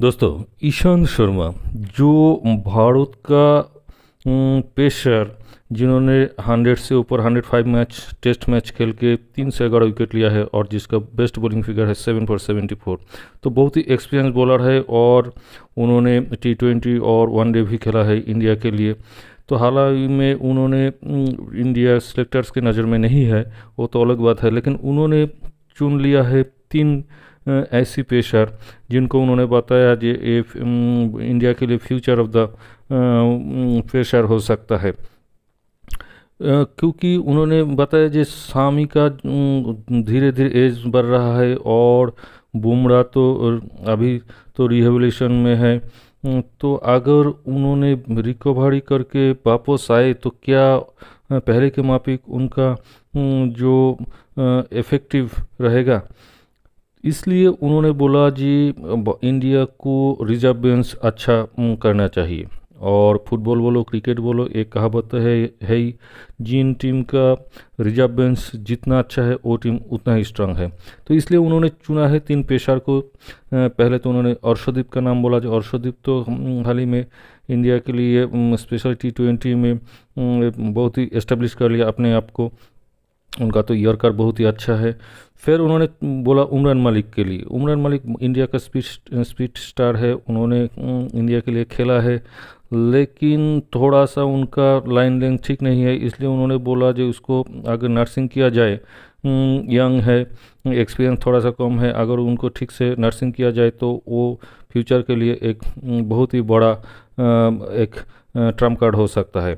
दोस्तों ईशांत शर्मा जो भारत का पेशर जिन्होंने 100 से ऊपर 105 मैच टेस्ट मैच खेल के तीन से ग्यारह विकेट लिया है और जिसका बेस्ट बॉलिंग फिगर है सेवन फॉर सेवेंटी फोर तो बहुत ही एक्सपीरियंस बॉलर है और उन्होंने टी ट्वेंटी और वनडे भी खेला है इंडिया के लिए तो हाल ही में उन्होंने इंडिया सेलेक्टर्स की नज़र में नहीं है वो तो अलग बात है लेकिन उन्होंने चुन लिया है तीन ऐसी पेशर जिनको उन्होंने बताया ए इंडिया के लिए फ्यूचर ऑफ द पेशर हो सकता है क्योंकि उन्होंने बताया जे सामी का धीरे धीरे एज बढ़ रहा है और बुमरा तो अभी तो रिहेबलेशन में है तो अगर उन्होंने रिकवरी करके वापस आए तो क्या पहले के मापिक उनका जो इफ़ेक्टिव रहेगा इसलिए उन्होंने बोला जी इंडिया को रिजर्व बेंस अच्छा करना चाहिए और फुटबॉल बोलो क्रिकेट बोलो एक कहावत तो है है ही जिन टीम का रिजर्व बेंस जितना अच्छा है वो टीम उतना ही स्ट्रांग है तो इसलिए उन्होंने चुना है तीन पेशर को पहले तो उन्होंने अर्षदीप का नाम बोला जो अर्षदीप तो हाल ही में इंडिया के लिए स्पेशल टी ट्वेंटी में बहुत ही एस्टेब्लिश कर लिया अपने आप को उनका तो ईयर बहुत ही अच्छा है फिर उन्होंने बोला उमरान मलिक के लिए उमरान मलिक इंडिया का स्पीड स्पीड स्टार है उन्होंने इंडिया के लिए खेला है लेकिन थोड़ा सा उनका लाइन लेंथ ठीक नहीं है इसलिए उन्होंने बोला जो उसको अगर नर्सिंग किया जाए यंग है एक्सपीरियंस थोड़ा सा कम है अगर उनको ठीक से नर्सिंग किया जाए तो वो फ्यूचर के लिए एक बहुत ही बड़ा एक ट्रम्प कार्ड हो सकता है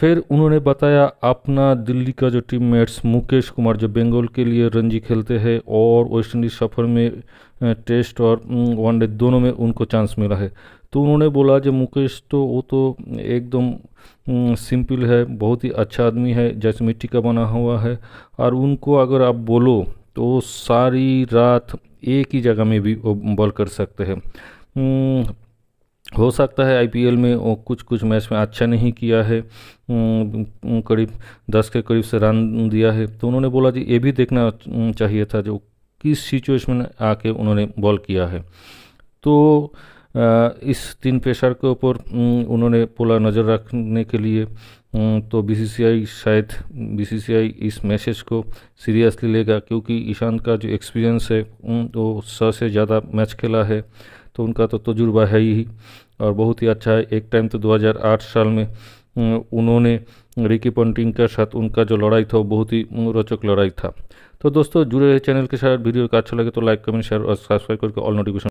फिर उन्होंने बताया अपना दिल्ली का जो टीम मेट्स मुकेश कुमार जो बंगाल के लिए रणजी खेलते हैं और वेस्ट इंडीज सफ़र में टेस्ट और वनडे दोनों में उनको चांस मिला है तो उन्होंने बोला जो मुकेश तो वो तो एकदम सिंपल है बहुत ही अच्छा आदमी है जैसे मिट्टी का बना हुआ है और उनको अगर आप बोलो तो सारी रात एक ही जगह में भी वो बॉल कर सकते हैं हो सकता है आईपीएल में वो कुछ कुछ मैच में अच्छा नहीं किया है करीब दस के करीब से रन दिया है तो उन्होंने बोला जी ये भी देखना चाहिए था जो किस सिचुएशन में आके उन्होंने बॉल किया है तो इस तीन प्रेशर के ऊपर उन्होंने बोला नज़र रखने के लिए तो बीसीसीआई शायद बीसीसीआई इस मैसेज को सीरियसली लेगा क्योंकि ईशान का जो एक्सपीरियंस है वो सौ से ज़्यादा मैच खेला है तो उनका तो तजुर्बा है ही और बहुत ही अच्छा है एक टाइम तो 2008 साल में उन्होंने रिकी पंटिंग के साथ उनका जो लड़ाई था वो बहुत ही रोचक लड़ाई था तो दोस्तों जुड़े रहे चैनल के साथ वीडियो का अच्छा लगे तो लाइक कमेंट शेयर और सब्सक्राइब करके ऑल नोटिफिकेशन